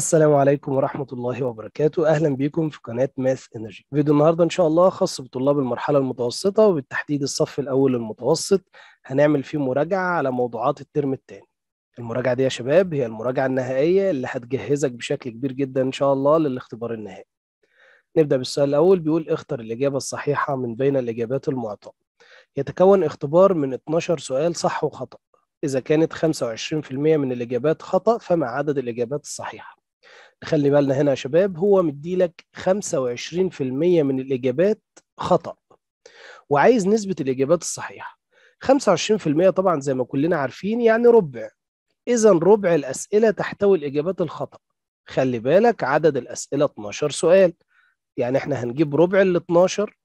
السلام عليكم ورحمة الله وبركاته أهلا بكم في قناة ماث انرجي فيديو النهاردة إن شاء الله خاص بطلاب المرحلة المتوسطة وبالتحديد الصف الأول المتوسط هنعمل فيه مراجعة على موضوعات الترم الثاني المراجعة دي يا شباب هي المراجعة النهائية اللي هتجهزك بشكل كبير جدا إن شاء الله للاختبار النهائي نبدأ بالسؤال الأول بيقول اختر الإجابة الصحيحة من بين الإجابات المعطاة يتكون اختبار من 12 سؤال صح وخطأ إذا كانت 25% من الإجابات خطأ فما عدد الإجابات الصحيحة خلي بالنا هنا يا شباب هو مديلك 25% من الإجابات خطأ وعايز نسبة الإجابات الصحيحة 25% طبعا زي ما كلنا عارفين يعني ربع إذا ربع الأسئلة تحتوي الإجابات الخطأ خلي بالك عدد الأسئلة 12 سؤال يعني احنا هنجيب ربع ال 12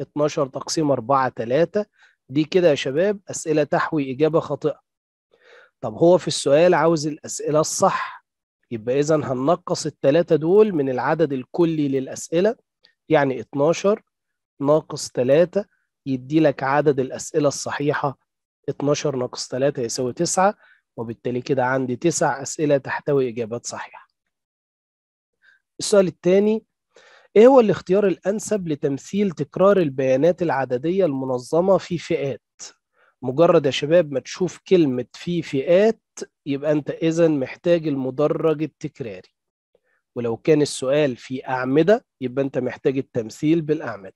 12 تقسيم 4 3 دي كده يا شباب أسئلة تحوي إجابة خاطئة طب هو في السؤال عاوز الأسئلة الصح يبقى إذا هننقص التلاتة دول من العدد الكلي للأسئلة يعني 12 ناقص 3 يدي لك عدد الأسئلة الصحيحة 12 ناقص 3 يساوي 9 وبالتالي كده عندي 9 أسئلة تحتوي إجابات صحيحة السؤال الثاني ايه هو الاختيار الانسب لتمثيل تكرار البيانات العدديه المنظمه في فئات مجرد يا شباب ما تشوف كلمة في فئات يبقى أنت إذا محتاج المدرج التكراري ولو كان السؤال في أعمدة يبقى أنت محتاج التمثيل بالأعمدة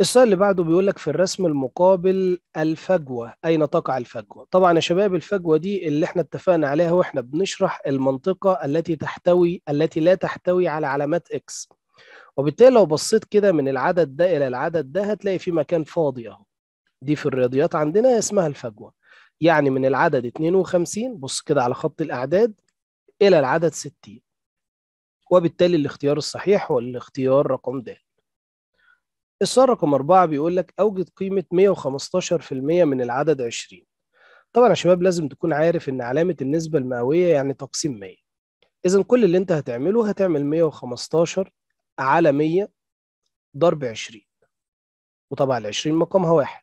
السؤال اللي بعده بيقول لك في الرسم المقابل الفجوة أين تقع الفجوة؟ طبعا يا شباب الفجوة دي اللي احنا اتفقنا عليها واحنا بنشرح المنطقة التي تحتوي التي لا تحتوي على علامات إكس وبالتالي لو بصيت كده من العدد ده إلى العدد ده هتلاقي في مكان فاضي أهو دي في الرياضيات عندنا اسمها الفجوه يعني من العدد 52 بص كده على خط الاعداد الى العدد 60 وبالتالي الاختيار الصحيح هو الاختيار رقم د السؤال رقم أربعة بيقول لك أوجد قيمة 115% من العدد 20 طبعا يا شباب لازم تكون عارف إن علامة النسبة المئوية يعني تقسيم 100 إذا كل اللي أنت هتعمله هتعمل 115 على 100 ضرب 20 وطبعا ال 20 مقامها واحد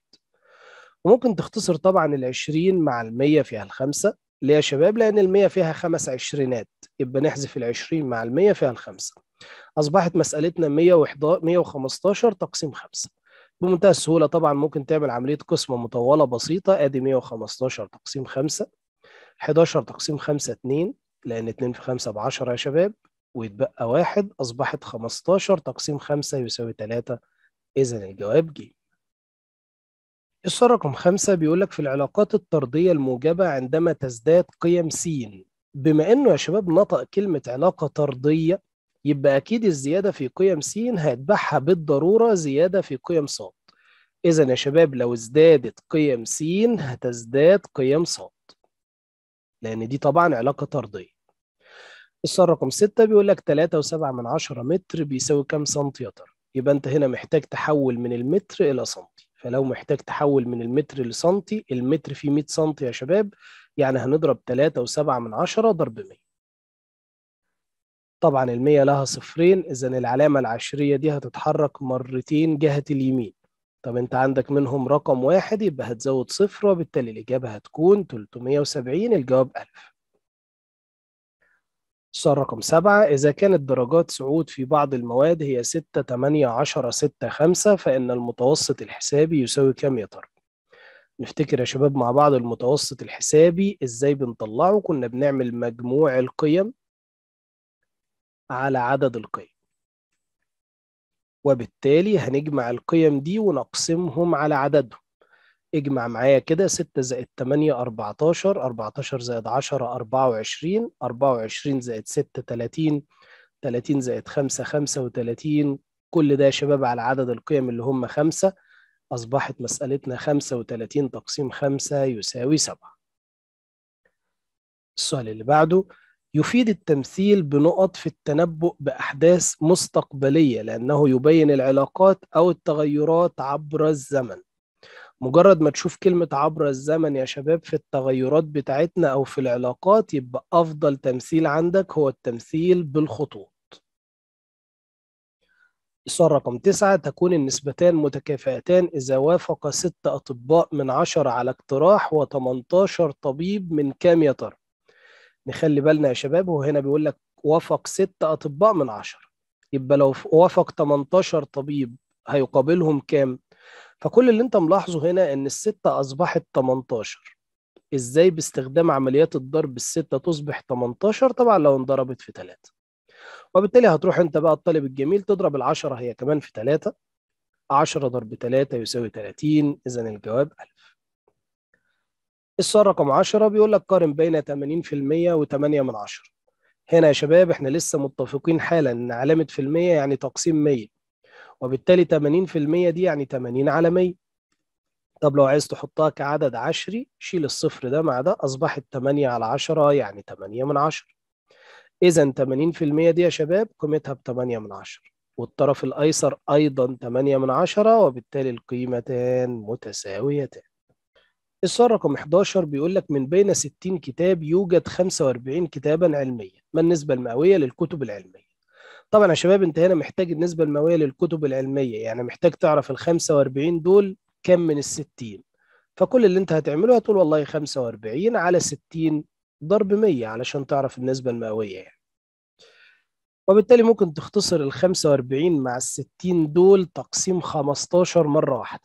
وممكن تختصر طبعا ال 20 مع ال 100 فيها الخمسه ليه يا شباب؟ لان ال 100 فيها خمس عشرينات يبقى نحذف ال 20 مع ال 100 فيها الخمسه. اصبحت مسالتنا 115 تقسيم 5 بمنتهى السهوله طبعا ممكن تعمل عمليه قسمه مطوله بسيطه ادي 115 تقسيم 5 11 تقسيم 5 2 لان 2 في 5 ب 10 يا شباب ويتبقى واحد اصبحت 15 تقسيم 5 يساوي 3 اذا الجواب جيم السؤال رقم خمسة بيقول لك في العلاقات الطردية الموجبة عندما تزداد قيم س بما انه يا شباب نطق كلمة علاقة طردية يبقى اكيد الزيادة في قيم س هيتبعها بالضرورة زيادة في قيم ص اذا يا شباب لو ازدادت قيم س هتزداد قيم ص لان دي طبعا علاقة طردية السؤال رقم ستة بيقول لك تلاتة وسبعة من عشرة متر بيساوي كام سنتيمتر يبقى انت هنا محتاج تحول من المتر الى سنتي فلو محتاج تحول من المتر لسنتي المتر فيه 100 سنتي يا شباب يعني هنضرب 3 و7 من 10 ضرب 100 طبعا ال100 لها صفرين إذا العلامة العشرية دي هتتحرك مرتين جهة اليمين طب أنت عندك منهم رقم واحد يبقى هتزود صفر وبالتالي الإجابة هتكون 370 الجواب 1000 السؤال رقم سبعة إذا كانت درجات صعود في بعض المواد هي ستة تمانية عشرة ستة خمسة فإن المتوسط الحسابي يساوي كم يا ترى؟ نفتكر يا شباب مع بعض المتوسط الحسابي إزاي بنطلعه كنا بنعمل مجموع القيم على عدد القيم وبالتالي هنجمع القيم دي ونقسمهم على عددهم اجمع معايا كده 6 زائد 8 14 14 زائد 10 24 24 زائد 6 30 30 زائد 5 35 كل ده يا شباب على عدد القيم اللي هم 5 أصبحت مسألتنا 35 تقسيم 5 يساوي 7 السؤال اللي بعده يفيد التمثيل بنقط في التنبؤ بأحداث مستقبلية لأنه يبين العلاقات أو التغيرات عبر الزمن مجرد ما تشوف كلمة عبر الزمن يا شباب في التغيرات بتاعتنا أو في العلاقات يبقى أفضل تمثيل عندك هو التمثيل بالخطوط السؤال رقم تسعة تكون النسبتان متكافئتان إذا وافق ست أطباء من عشرة على اقتراح و18 طبيب من كام يا ترى؟ نخلي بالنا يا شباب هو هنا بيقول لك وافق ست أطباء من عشرة يبقى لو وافق 18 طبيب هيقابلهم كام؟ فكل اللي انت ملاحظه هنا ان الستة اصبحت 18 ازاي باستخدام عمليات الضرب الستة تصبح 18 طبعا لو انضربت في 3 وبالتالي هتروح انت بقى الطالب الجميل تضرب العشرة هي كمان في 3 10 ضرب 3 يساوي 30 اذا الجواب ألف السؤال رقم 10 بيقول لك قارن بين 80% و8 من 10 هنا يا شباب احنا لسه متفقين حالا ان علامة في المية يعني تقسيم 100 وبالتالي 80% دي يعني 80 على 100 طب لو عايز تحطها كعدد عشري شيل الصفر ده مع ده أصبحت 8 على 10 يعني 8 من 10 إذا 80% دي يا شباب قيمتها ب 8 من 10 والطرف الأيسر أيضا 8 من 10 وبالتالي القيمتان متساويتان السؤال رقم 11 بيقول لك من بين 60 كتاب يوجد 45 كتابا علميا ما النسبة المئوية للكتب العلمية طبعا يا شباب انت هنا محتاج النسبه المئويه للكتب العلميه يعني محتاج تعرف ال 45 دول كم من ال 60 فكل اللي انت هتعمله هتقول والله 45 على 60 ضرب 100 علشان تعرف النسبه المئويه يعني وبالتالي ممكن تختصر ال 45 مع ال 60 دول تقسيم 15 مره واحده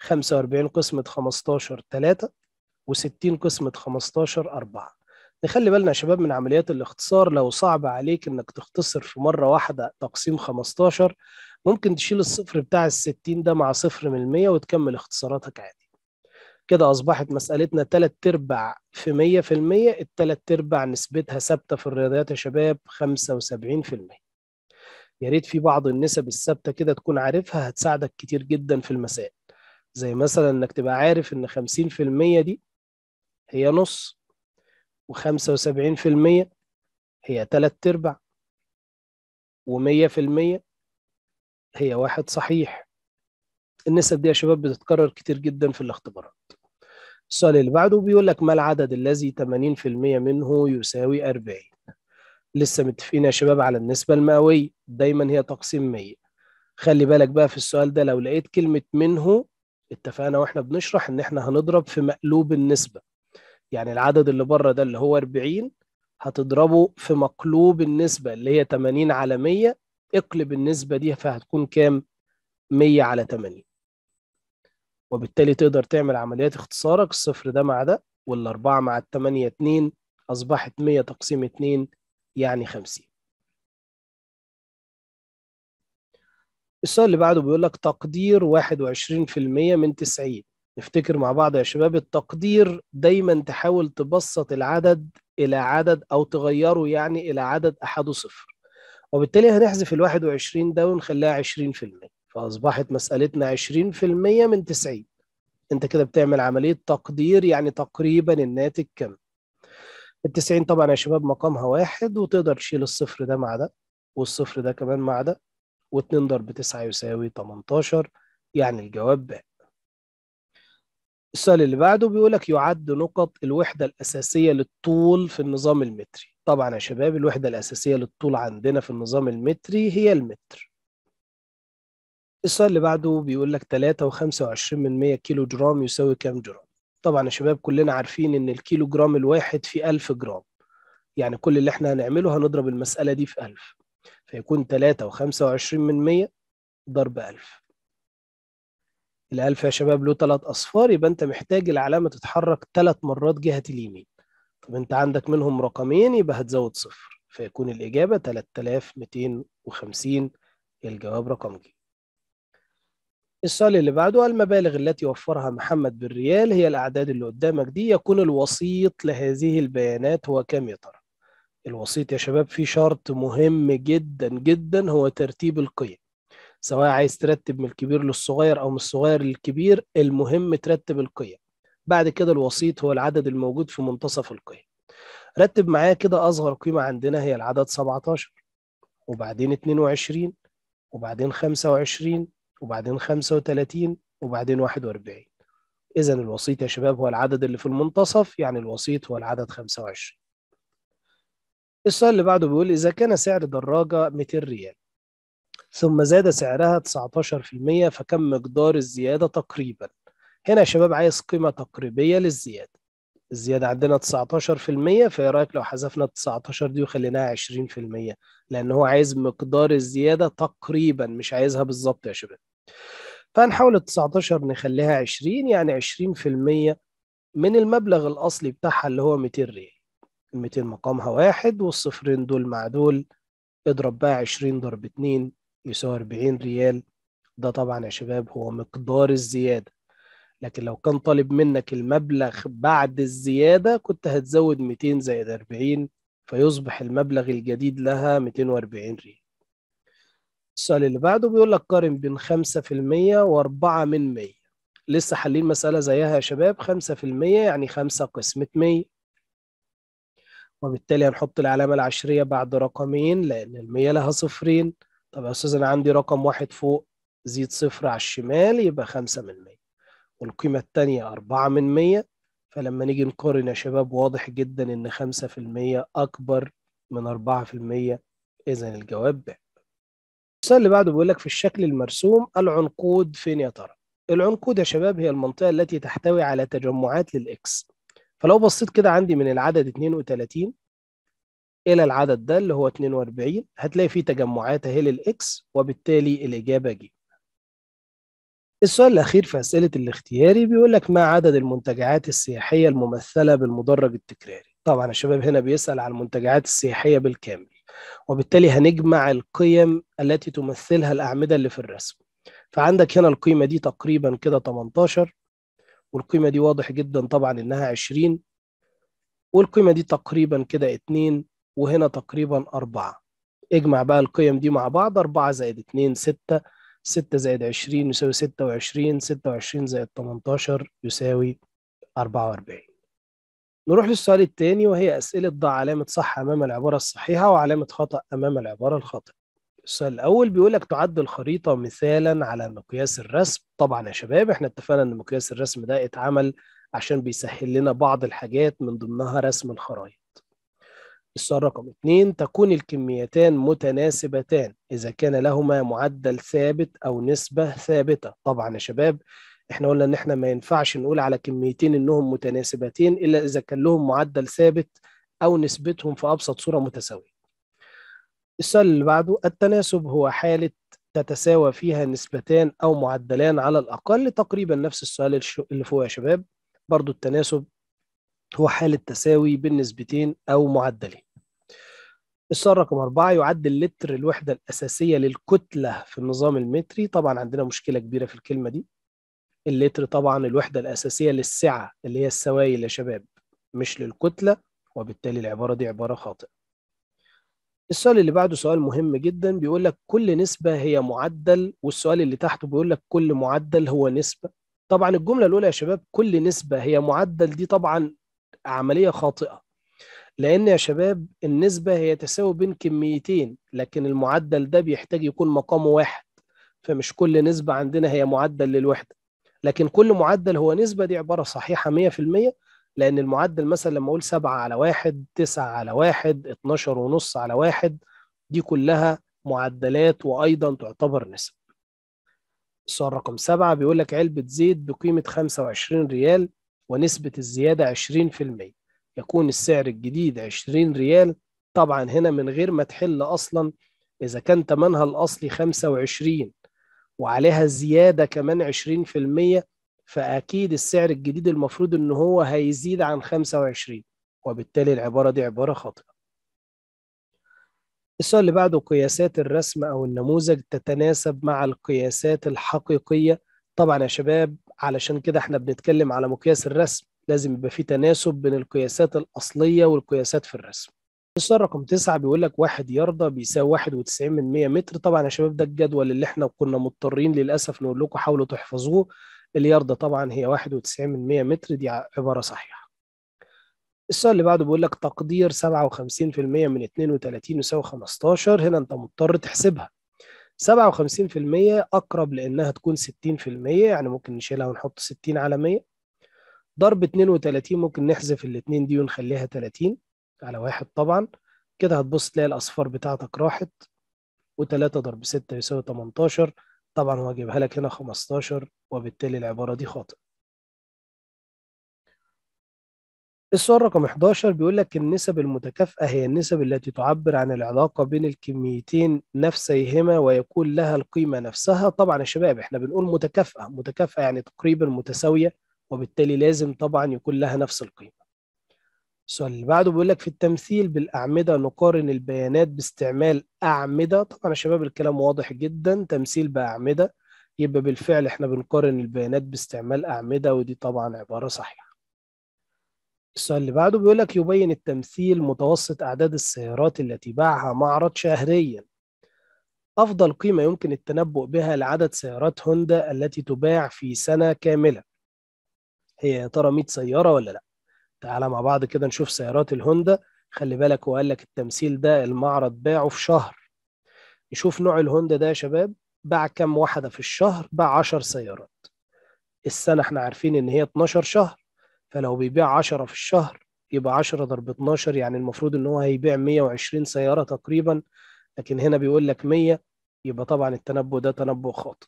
45 قسمة 15 3 و60 قسمة 15 4 نخلي بالنا يا شباب من عمليات الاختصار لو صعب عليك انك تختصر في مره واحده تقسيم 15 ممكن تشيل الصفر بتاع ال 60 ده مع صفر من 100 وتكمل اختصاراتك عادي كده اصبحت مسالتنا 3 ارباع في 100 في المية التلات ارباع نسبتها ثابته في الرياضيات يا شباب 75 في المية يا ريت في بعض النسب الثابته كده تكون عارفها هتساعدك كتير جدا في المسائل زي مثلا انك تبقى عارف ان 50% دي هي نص و75% هي تلات أرباع و100% هي واحد صحيح النسب دي إيه يا شباب بتتكرر كتير جدا في الاختبارات السؤال اللي بعده بيقول لك ما العدد الذي 80% منه يساوي 40 لسه متفقين يا شباب على النسبة المئوية دايما هي تقسيم 100 خلي بالك بقى في السؤال ده لو لقيت كلمة منه اتفقنا واحنا بنشرح ان احنا هنضرب في مقلوب النسبة يعني العدد اللي بره ده اللي هو 40 هتضربه في مقلوب النسبة اللي هي 80 على 100 اقلب النسبة دي فهتكون كام 100 على 80 وبالتالي تقدر تعمل عمليات اختصارك الصفر ده مع ده والأربعة مع التمانية اتنين أصبحت 100 تقسيم 2 يعني 50 السؤال اللي بعده بيقول لك تقدير 21% من 90 نفتكر مع بعض يا شباب التقدير دايما تحاول تبسط العدد إلى عدد أو تغيره يعني إلى عدد أحده صفر وبالتالي هنحذف ال 21 ده ونخليها 20% فأصبحت مسألتنا 20% من 90 أنت كده بتعمل عملية تقدير يعني تقريبا الناتج كم ال 90 طبعا يا شباب مقامها واحد وتقدر تشيل الصفر ده مع ده والصفر ده كمان مع ده و2 ضرب 9 يساوي 18 يعني الجواب ب السؤال اللي بعده بيقول لك يعد نقط الوحدة الأساسية للطول في النظام المتري طبعا يا شباب الوحدة الأساسية للطول عندنا في النظام المتري هي المتر السؤال اللي بعده بيقول لك 3 و25 من 100 كيلو جرام يساوي كم جرام طبعا يا شباب كلنا عارفين ان الكيلو جرام الواحد في 1000 جرام يعني كل اللي احنا هنعمله هنضرب المسألة دي في 1000 فيكون 3 و25 من 100 ضرب 1000 الالف يا شباب له ثلاث اصفار يبقى انت محتاج العلامه تتحرك ثلاث مرات جهه اليمين طب انت عندك منهم رقمين يبقى هتزود صفر فيكون الاجابه 3250 الجواب رقم ج السؤال اللي بعده المبالغ التي وفرها محمد بالريال هي الأعداد اللي قدامك دي يكون الوسيط لهذه البيانات هو كم يا ترى؟ الوسيط يا شباب فيه شرط مهم جدا جدا هو ترتيب القيم سواء عايز ترتب من الكبير للصغير او من الصغير للكبير المهم ترتب القيم بعد كده الوسيط هو العدد الموجود في منتصف القيم رتب معايا كده اصغر قيمه عندنا هي العدد 17 وبعدين 22 وبعدين 25 وبعدين 35 وبعدين 41 اذا الوسيط يا شباب هو العدد اللي في المنتصف يعني الوسيط هو العدد 25 السؤال اللي بعده بيقول اذا كان سعر دراجه 200 ريال ثم زاد سعرها 19% فكم مقدار الزيادة تقريبا هنا يا شباب عايز قيمة تقريبية للزيادة الزيادة عندنا 19% فايه رأيك لو حذفنا 19 دي وخليناها 20% لأن هو عايز مقدار الزيادة تقريبا مش عايزها بالظبط يا شباب فهنحاول ال 19 نخليها 20 يعني 20% من المبلغ الأصلي بتاعها اللي هو 200 ريال ال 200 مقامها واحد والصفرين دول مع دول اضرب بقى 20 ضرب 2 يساوي 40 ريال ده طبعا يا شباب هو مقدار الزيادة لكن لو كان طالب منك المبلغ بعد الزيادة كنت هتزود 200 زائد 40 فيصبح المبلغ الجديد لها 240 ريال السؤال اللي بعده بيقول لك قارن بين 5% و4 من 100 لسه حالين مسألة زيها يا شباب 5% يعني 5 قسمة 100 وبالتالي هنحط العلامة العشرية بعد رقمين لأن المية لها صفرين طب يا استاذ انا عندي رقم واحد فوق زيد صفر على الشمال يبقى خمسة من مية والقيمة التانية أربعة من مية فلما نيجي نقارن يا شباب واضح جدا إن خمسة في المية أكبر من أربعة في المية إذا الجواب ب السؤال اللي بعده بيقول لك في الشكل المرسوم العنقود فين يا ترى؟ العنقود يا شباب هي المنطقة التي تحتوي على تجمعات للإكس فلو بصيت كده عندي من العدد 32 الى العدد ده اللي هو 42 هتلاقي فيه تجمعات اهي للاكس وبالتالي الاجابه جي السؤال الأخير في أسئلة الاختياري بيقول لك ما عدد المنتجعات السياحية الممثلة بالمدرج التكراري؟ طبعا الشباب هنا بيسأل عن المنتجعات السياحية بالكامل وبالتالي هنجمع القيم التي تمثلها الأعمدة اللي في الرسم فعندك هنا القيمة دي تقريبا كده 18 والقيمة دي واضح جدا طبعا إنها 20 والقيمة دي تقريبا كده 2 وهنا تقريبا أربعة اجمع بقى القيم دي مع بعض أربعة زائد اتنين ستة ستة زائد عشرين يساوي ستة وعشرين ستة وعشرين زائد تمنتاشر يساوي أربعة وأربعين نروح للسؤال الثاني وهي أسئلة ضع علامة صح أمام العبارة الصحيحة وعلامة خطأ أمام العبارة الخاطئة السؤال الأول بيقول لك تعد الخريطة مثالا على مقياس الرسم طبعا يا شباب احنا اتفقنا إن مقياس الرسم ده اتعمل عشان بيسهل لنا بعض الحاجات من ضمنها رسم الخرائط السؤال رقم اثنين تكون الكميتان متناسبتان إذا كان لهما معدل ثابت أو نسبة ثابتة طبعا يا شباب احنا قلنا ان احنا ما ينفعش نقول على كميتين انهم متناسبتين الا اذا كان لهم معدل ثابت او نسبتهم في ابسط صوره متساويه. السؤال اللي بعده التناسب هو حاله تتساوى فيها نسبتان او معدلان على الاقل تقريبا نفس السؤال اللي فوق يا شباب برضو التناسب هو حاله تساوي بين نسبتين او معدلين. السؤال رقم أربعة يعد اللتر الوحدة الأساسية للكتلة في النظام المتري طبعا عندنا مشكلة كبيرة في الكلمة دي اللتر طبعا الوحدة الأساسية للسعة اللي هي السوائل يا شباب مش للكتلة وبالتالي العبارة دي عبارة خاطئة السؤال اللي بعده سؤال مهم جدا بيقول لك كل نسبة هي معدل والسؤال اللي تحته بيقول لك كل معدل هو نسبة طبعا الجملة الأولى يا شباب كل نسبة هي معدل دي طبعا عملية خاطئة لأن يا شباب النسبة هي تساوي بين كميتين لكن المعدل ده بيحتاج يكون مقامه واحد فمش كل نسبة عندنا هي معدل للوحدة لكن كل معدل هو نسبة دي عبارة صحيحة 100% لأن المعدل مثلا لما أقول 7 على 1 9 على 1 12 ونص على 1 دي كلها معدلات وأيضا تعتبر نسب السؤال رقم 7 بيقول لك علبة زيت بقيمة 25 ريال ونسبة الزيادة 20% يكون السعر الجديد 20 ريال طبعا هنا من غير ما تحل أصلا إذا كان تمنها الأصلي 25 وعليها زيادة كمان 20% فأكيد السعر الجديد المفروض إن هو هيزيد عن 25 وبالتالي العبارة دي عبارة خاطئة السؤال اللي بعده قياسات الرسم أو النموذج تتناسب مع القياسات الحقيقية طبعا يا شباب علشان كده احنا بنتكلم على مقياس الرسم لازم يبقى في تناسب بين القياسات الأصلية والقياسات في الرسم السؤال رقم تسعة بيقول لك واحد يرضى بيساوي 91 من 100 متر طبعا يا شباب ده الجدول اللي احنا كنا مضطرين للأسف نقول لكم حاولوا تحفظوه اليارده طبعا هي 91 من 100 متر دي عبارة صحيحة السؤال اللي بعده بيقول لك تقدير 57% من 32 يساوي 15 هنا انت مضطر تحسبها 57% أقرب لأنها تكون 60% يعني ممكن نشيلها ونحط 60 على 100 ضرب 32 ممكن نحذف الاثنين دي ونخليها 30 على واحد طبعا كده هتبص تلاقي الأصفار بتاعتك راحت و3 ضرب 6 يساوي 18 طبعا هو جايبها لك هنا 15 وبالتالي العبارة دي خاطئة السؤال رقم 11 بيقول لك النسب المتكافئة هي النسب التي تعبر عن العلاقة بين الكميتين نفسيهما ويكون لها القيمة نفسها طبعا يا شباب احنا بنقول متكافئة متكافئة يعني تقريبا متساوية وبالتالي لازم طبعا يكون لها نفس القيمة السؤال اللي بعده بيقول لك في التمثيل بالأعمدة نقارن البيانات باستعمال أعمدة طبعا يا شباب الكلام واضح جدا تمثيل بأعمدة يبقى بالفعل احنا بنقارن البيانات باستعمال أعمدة ودي طبعا عبارة صحيحة السؤال اللي بعده بيقول لك يبين التمثيل متوسط أعداد السيارات التي باعها معرض شهريا أفضل قيمة يمكن التنبؤ بها لعدد سيارات هوندا التي تباع في سنة كاملة هي يا ترى 100 سياره ولا لا تعالى مع بعض كده نشوف سيارات الهوندا خلي بالك هو قال لك التمثيل ده المعرض باعه في شهر نشوف نوع الهوندا ده يا شباب باع كام واحده في الشهر باع 10 سيارات السنه احنا عارفين ان هي 12 شهر فلو بيبيع 10 في الشهر يبقى 10 ضرب 12 يعني المفروض ان هو هيبيع 120 سياره تقريبا لكن هنا بيقول لك 100 يبقى طبعا التنبؤ ده تنبؤ خاطئ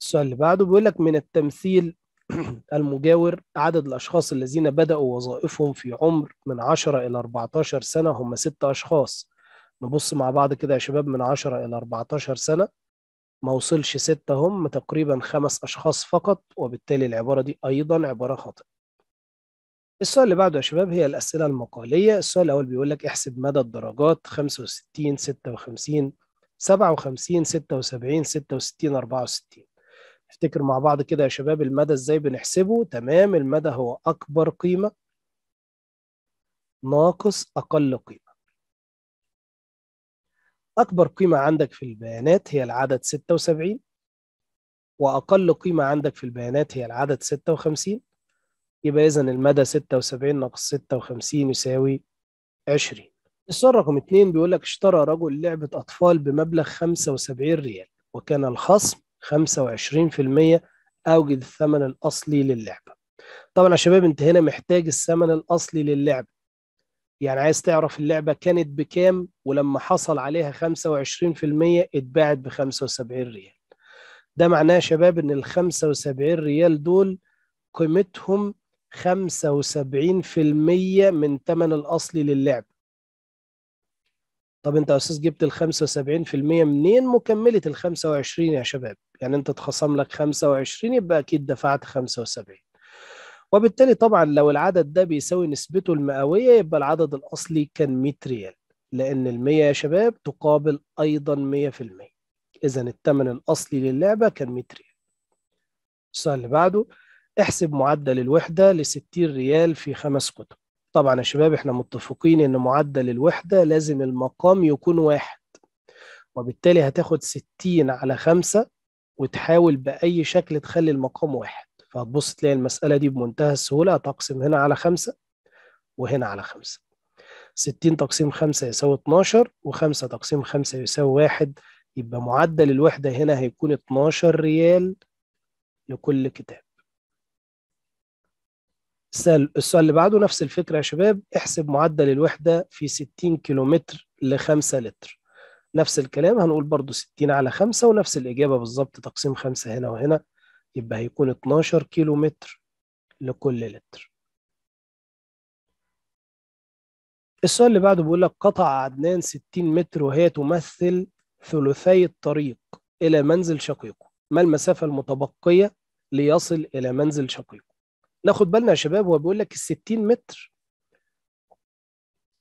السؤال اللي بعده بيقول لك من التمثيل المجاور عدد الأشخاص الذين بدأوا وظائفهم في عمر من 10 إلى 14 سنة هم ست أشخاص نبص مع بعض كده يا شباب من 10 إلى 14 سنة ما وصلش ستة هم تقريبا خمس أشخاص فقط وبالتالي العبارة دي أيضا عبارة خاطئة السؤال اللي بعده يا شباب هي الأسئلة المقالية السؤال الأول بيقول لك احسب مدى الدرجات 65 56 57 76 66 64 افتكر مع بعض كده يا شباب المدى ازاي بنحسبه تمام المدى هو اكبر قيمه ناقص اقل قيمه اكبر قيمه عندك في البيانات هي العدد 76 واقل قيمه عندك في البيانات هي العدد 56 يبقى اذا المدى 76 ناقص 56 يساوي 20 السؤال رقم 2 بيقول لك اشترى رجل لعبه اطفال بمبلغ 75 ريال وكان الخصم 25% اوجد الثمن الاصلي للعبه طبعا يا شباب انت هنا محتاج الثمن الاصلي للعبه يعني عايز تعرف اللعبه كانت بكام ولما حصل عليها 25% اتباعت ب 75 ريال ده معناه يا شباب ان ال 75 ريال دول قيمتهم 75% من ثمن الاصلي للعبه طب انت يا استاذ جبت ال 75% منين مكمله ال 25 يا شباب يعني انت اتخصم لك 25 يبقى اكيد دفعت 75 وبالتالي طبعا لو العدد ده بيساوي نسبته المئويه يبقى العدد الاصلي كان 100 ريال لان ال 100 يا شباب تقابل ايضا 100% اذا الثمن الاصلي للعبه كان 100 ريال السؤال اللي بعده احسب معدل الوحده ل 60 ريال في خمس كتب طبعا يا شباب احنا متفقين ان معدل الوحدة لازم المقام يكون واحد وبالتالي هتاخد ستين على خمسة وتحاول بأي شكل تخلي المقام واحد فهتبص تلاقي المسألة دي بمنتهى السهولة هتقسم هنا على خمسة وهنا على خمسة ستين تقسيم خمسة يساوي اتناشر وخمسة تقسيم خمسة يساوي واحد يبقى معدل الوحدة هنا هيكون اتناشر ريال لكل كتاب السؤال اللي بعده نفس الفكرة يا شباب احسب معدل الوحدة في 60 كيلومتر ل 5 لتر نفس الكلام هنقول برضو 60 على 5 ونفس الإجابة بالظبط تقسيم 5 هنا وهنا يبقى هيكون 12 كيلومتر لكل لتر السؤال اللي بعده بيقول لك قطع عدنان 60 متر وهي تمثل ثلثي الطريق إلى منزل شقيقه ما المسافة المتبقية ليصل إلى منزل شقيقه ناخد بالنا يا شباب هو بيقول لك ال 60 متر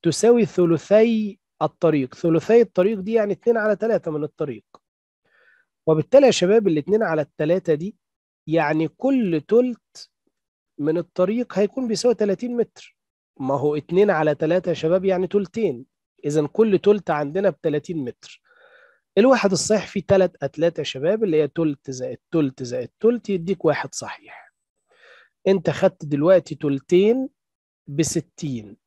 تساوي ثلثي الطريق ثلثي الطريق دي يعني 2 على 3 من الطريق وبالتالي يا شباب ال 2 على 3 دي يعني كل تلت من الطريق هيكون بيساوي 30 متر ما هو 2 على 3 يا شباب يعني تلتين اذا كل تلت عندنا ب 30 متر الواحد الصحيح فيه 3 اتلات يا شباب اللي هي تلت زائد تلت زائد تلت يديك واحد صحيح انت خدت دلوقتي تلتين بستين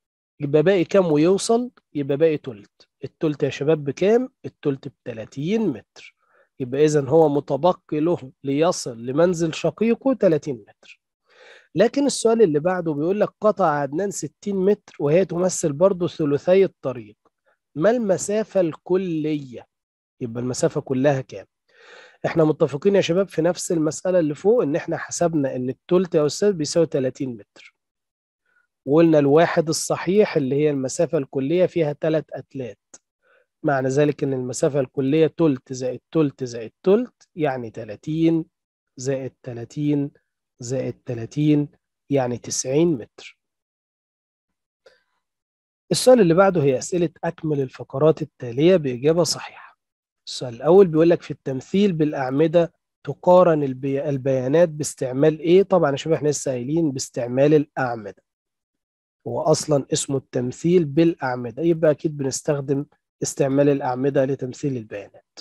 يبقى باقي كام ويوصل يبقى باقي تلت التلت يا شباب بكام التلت بتلاتين متر يبقى اذا هو متبقي له ليصل لمنزل شقيقه 30 متر لكن السؤال اللي بعده بيقول لك قطع عدنان 60 متر وهي تمثل برضه ثلثي الطريق ما المسافة الكلية يبقى المسافة كلها كام احنا متفقين يا شباب في نفس المساله اللي فوق ان احنا حسبنا ان التلت يا استاذ بيساوي 30 متر وقلنا الواحد الصحيح اللي هي المسافه الكليه فيها ثلاث اتلات معنى ذلك ان المسافه الكليه تلت زائد تلت زائد تلت يعني 30 زائد 30 زائد 30 يعني 90 متر السؤال اللي بعده هي أسئلة أكمل الفقرات التالية بإجابة صحيحة السؤال الاول بيقول لك في التمثيل بالاعمده تقارن البي... البيانات باستعمال ايه طبعا شوف احنا لسه قايلين باستعمال الاعمده هو اصلا اسمه التمثيل بالاعمده يبقى اكيد بنستخدم استعمال الاعمده لتمثيل البيانات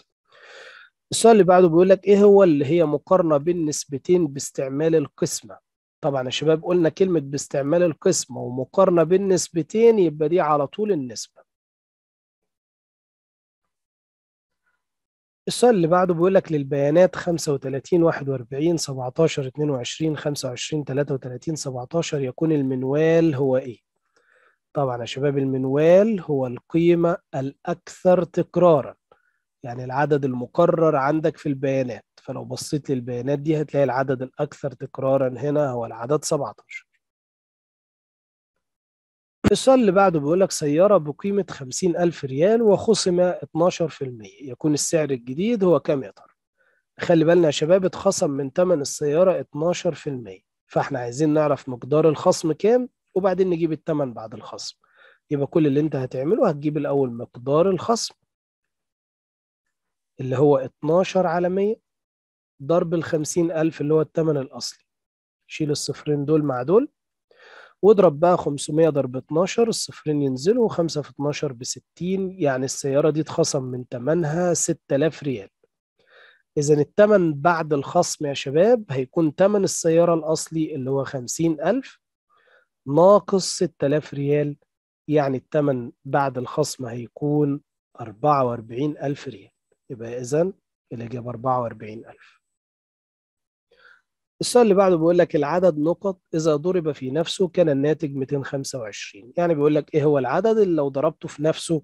السؤال اللي بعده بيقول لك ايه هو اللي هي مقارنه بين نسبتين باستعمال القسمه طبعا يا شباب قلنا كلمه باستعمال القسمه ومقارنه بين نسبتين يبقى دي على طول النسبه السؤال اللي بعده بيقول لك للبيانات 35 41 17 22 25 33 17 يكون المنوال هو ايه؟ طبعا يا شباب المنوال هو القيمة الأكثر تكرارا يعني العدد المقرر عندك في البيانات فلو بصيت للبيانات دي هتلاقي العدد الأكثر تكرارا هنا هو العدد 17 السؤال اللي بعده بيقول لك سيارة بقيمة 50000 ريال وخصم 12% يكون السعر الجديد هو كام يا ترى؟ خلي بالنا يا شباب اتخصم من ثمن السيارة 12% فاحنا عايزين نعرف مقدار الخصم كام وبعدين نجيب الثمن بعد الخصم يبقى كل اللي انت هتعمله هتجيب الأول مقدار الخصم اللي هو 12 على 100 ضرب ال 50000 اللي هو الثمن الأصلي شيل الصفرين دول مع دول واضرب بقى 500 ضرب 12 الصفرين ينزلوا 5 في 12 ب 60 يعني السيارة دي اتخصم من تمنها 6000 ريال إذا التمن بعد الخصم يا شباب هيكون تمن السيارة الأصلي اللي هو 50000 ناقص 6000 ريال يعني التمن بعد الخصم هيكون 44000 ريال يبقى إذا الإجابة 44000 السؤال اللي بعده بيقول لك العدد نقط إذا ضرب في نفسه كان الناتج 225 يعني بيقول لك إيه هو العدد اللي لو ضربته في نفسه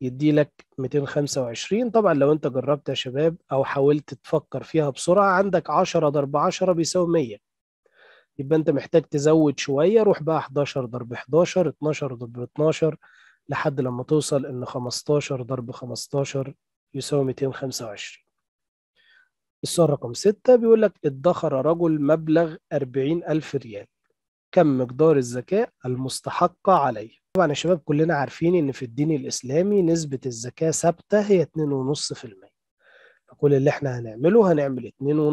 يدي لك 225 طبعا لو أنت جربت يا شباب أو حاولت تفكر فيها بسرعة عندك 10 ضرب 10 بيساوي 100 يبقى أنت محتاج تزود شوية روح بقى 11 ضرب 11 12 ضرب 12 لحد لما توصل إن 15 ضرب 15 يساوي 225 السؤال رقم ستة بيقول لك ادخر رجل مبلغ أربعين ألف ريال كم مقدار الزكاة المستحقة عليه طبعا يا شباب كلنا عارفين ان في الدين الاسلامي نسبة الزكاة ثابتة هي 2.5% فكل اللي احنا هنعمله هنعمل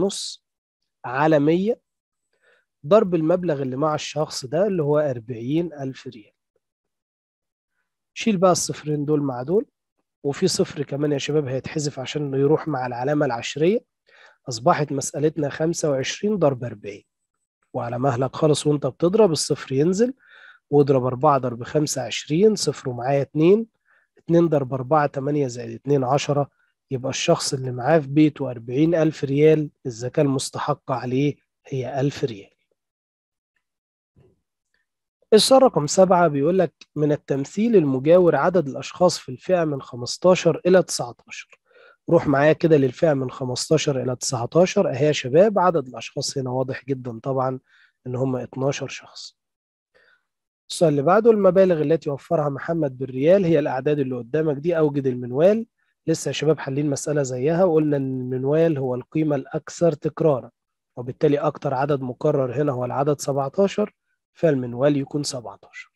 2.5 على 100 ضرب المبلغ اللي مع الشخص ده اللي هو ألف ريال شيل بقى الصفرين دول مع دول وفي صفر كمان يا شباب هيتحذف عشان يروح مع العلامة العشرية أصبحت مسألتنا 25 ضرب 40 وعلى مهلك خالص وأنت بتضرب الصفر ينزل واضرب 4 ضرب 5 20 صفر ومعايا 2 2 ضرب 4 8 زائد 2 10 يبقى الشخص اللي معاه في بيته 40000 ريال الزكاة المستحقة عليه هي 1000 ريال السؤال رقم سبعة بيقول لك من التمثيل المجاور عدد الأشخاص في الفئة من 15 إلى 19 روح معايا كده للفئة من 15 إلى 19 أهي يا شباب عدد الأشخاص هنا واضح جدا طبعا إن هم 12 شخص السؤال اللي بعده المبالغ التي وفرها محمد بالريال هي الأعداد اللي قدامك دي أوجد المنوال لسه يا شباب حالين مسألة زيها وقلنا إن المنوال هو القيمة الأكثر تكرارا وبالتالي أكتر عدد مكرر هنا هو العدد 17 فالمنوال يكون 17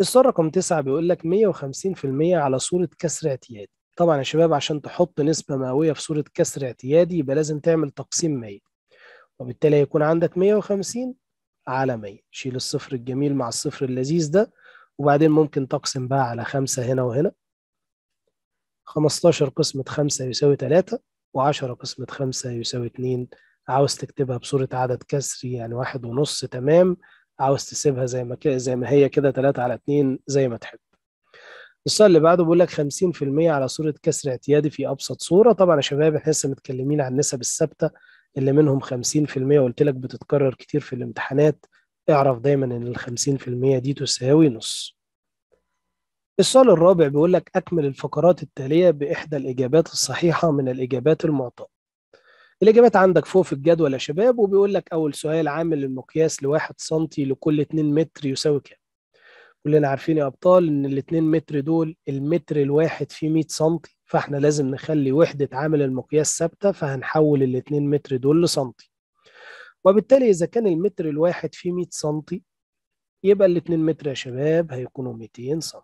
السؤال رقم 9 بيقول لك 150% على صورة كسر اعتيادي طبعا يا شباب عشان تحط نسبة مئوية في صورة كسر اعتيادي يبقى لازم تعمل تقسيم 100 وبالتالي هيكون عندك 150 على 100 شيل الصفر الجميل مع الصفر اللذيذ ده وبعدين ممكن تقسم بقى على 5 هنا وهنا 15 قسمة 5 يساوي 3 و10 قسمة 5 يساوي 2 عاوز تكتبها بصورة عدد كسري يعني واحد ونص تمام عاوز تسيبها زي ما زي ما هي كده 3 على 2 زي ما تحب السؤال اللي بعده بيقول لك 50% على صورة كسر اعتيادي في أبسط صورة طبعا يا شباب احنا لسه متكلمين عن النسب الثابتة اللي منهم 50% وقلت لك بتتكرر كتير في الامتحانات اعرف دايما ان ال 50% دي تساوي نص السؤال الرابع بيقول لك أكمل الفقرات التالية بإحدى الإجابات الصحيحة من الإجابات المعطاة الإجابات عندك فوق في الجدول يا شباب وبيقول لك أول سؤال عامل المقياس لواحد سنتي لكل 2 متر يساوي كام كلنا عارفين يا ابطال ان ال2 متر دول المتر الواحد فيه 100 سم فاحنا لازم نخلي وحده عامل المقياس ثابته فهنحول ال2 متر دول لسنتي وبالتالي اذا كان المتر الواحد فيه 100 سم يبقى ال ال2 متر يا شباب هيكونوا 200 سم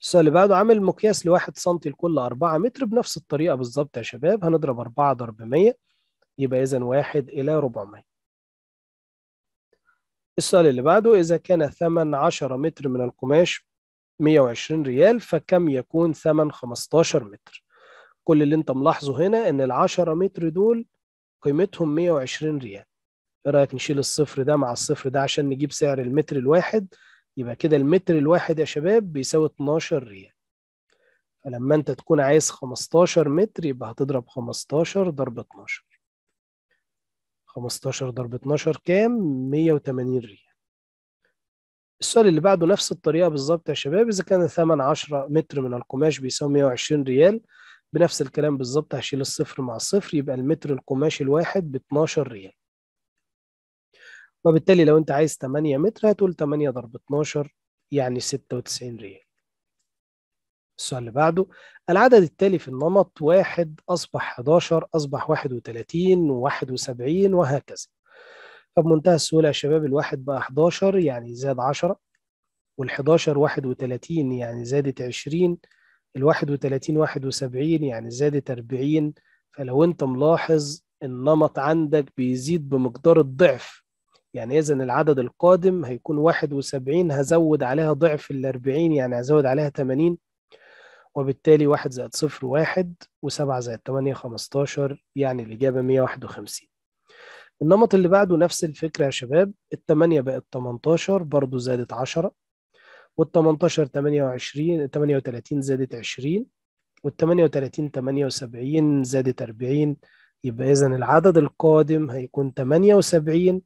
السؤال اللي بعده عامل مقياس ل1 سم لكل 4 متر بنفس الطريقة بالظبط يا شباب هنضرب 4 ضرب 100 يبقى إذا 1 إلى 400 السؤال اللي بعده إذا كان ثمن 10 متر من القماش 120 ريال فكم يكون ثمن 15 متر كل اللي انت ملاحظه هنا ان ال 10 متر دول قيمتهم 120 ريال ايه رايك نشيل الصفر ده مع الصفر ده عشان نجيب سعر المتر الواحد يبقى كده المتر الواحد يا شباب بيساوي 12 ريال فلما انت تكون عايز 15 متر يبقى هتضرب 15 ضرب 12 15 ضرب 12 كام 180 ريال السؤال اللي بعده نفس الطريقة بالظبط يا شباب إذا كان الثمن 10 متر من القماش بيساوي 120 ريال بنفس الكلام بالظبط هشيل الصفر مع الصفر يبقى المتر القماش الواحد ب 12 ريال وبالتالي لو أنت عايز 8 متر هتقول 8 ضرب 12 يعني 96 ريال السؤال اللي بعده العدد التالي في النمط واحد أصبح 11 أصبح 31 71 وهكذا فبمنتهى السهولة يا شباب الواحد بقى 11 يعني زاد 10 وال 11 31 يعني زادت 20 ال 31 71 يعني زادت 40 فلو أنت ملاحظ النمط عندك بيزيد بمقدار الضعف يعني إذا العدد القادم هيكون 71 هزود عليها ضعف ال 40 يعني هزود عليها 80 وبالتالي واحد زائد صفر واحد وسبعة زائد تمانية خمستاشر يعني الإجابة مية واحد وخمسين النمط اللي بعده نفس الفكرة يا شباب التمانية بقت تمنتاشر برضو زادت عشرة والتمنتاشر تمانية وعشرين تمانية وتلاتين زادت عشرين والتمانية وتلاتين تمانية وسبعين زادت أربعين يبقى إذا العدد القادم هيكون تمانية وسبعين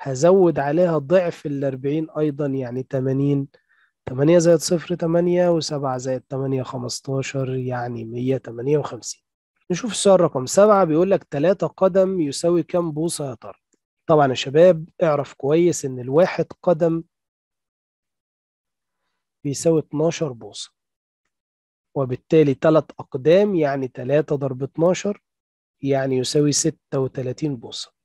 هزود عليها ضعف الأربعين أيضا يعني تمانين تمانية زائد صفر تمانية وسبعة زائد تمانية خمستاشر يعني مية تمانية وخمسين نشوف السؤال رقم سبعة بيقول لك تلاتة قدم يساوي كام بوصة يا ترى؟ طبعا يا شباب اعرف كويس ان الواحد قدم بيساوي 12 بوصة وبالتالي تلات أقدام يعني تلاتة ضرب 12 يعني يساوي 36 بوصة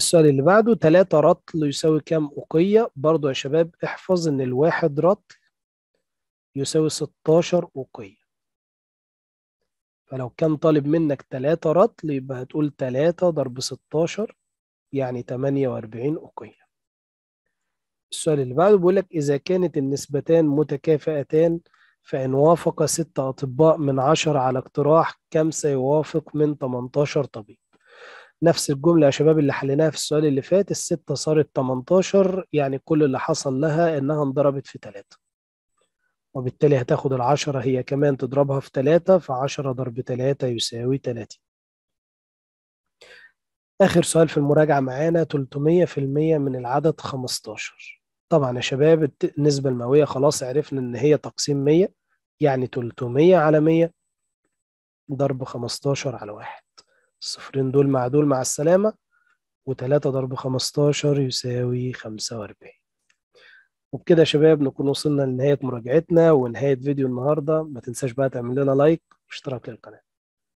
السؤال اللي بعده 3 رطل يساوي كام أوقية؟ برضو يا شباب احفظ إن الواحد رطل يساوي 16 أوقية فلو كان طالب منك 3 رطل يبقى هتقول 3 ضرب 16 يعني 48 أوقية السؤال اللي بعده بيقول لك إذا كانت النسبتان متكافئتان فإن وافق 6 أطباء من 10 على اقتراح كم سيوافق من 18 طبيب؟ نفس الجملة يا شباب اللي حليناها في السؤال اللي فات الستة صارت 18 يعني كل اللي حصل لها إنها انضربت في 3 وبالتالي هتاخد العشرة هي كمان تضربها في 3 فعشرة ضرب 3 يساوي 30 آخر سؤال في المراجعة معانا 300% من العدد 15 طبعا يا شباب النسبة المئوية خلاص عرفنا إن هي تقسيم 100 يعني 300 على 100 ضرب 15 على 1 الصفرين دول مع دول مع السلامة وتلاتة ضرب خمستاشر يساوي خمسة وأربعين وبكده يا شباب نكون وصلنا لنهاية مراجعتنا ونهاية فيديو النهاردة ما تنساش بقى تعمل لنا لايك واشتراك للقناة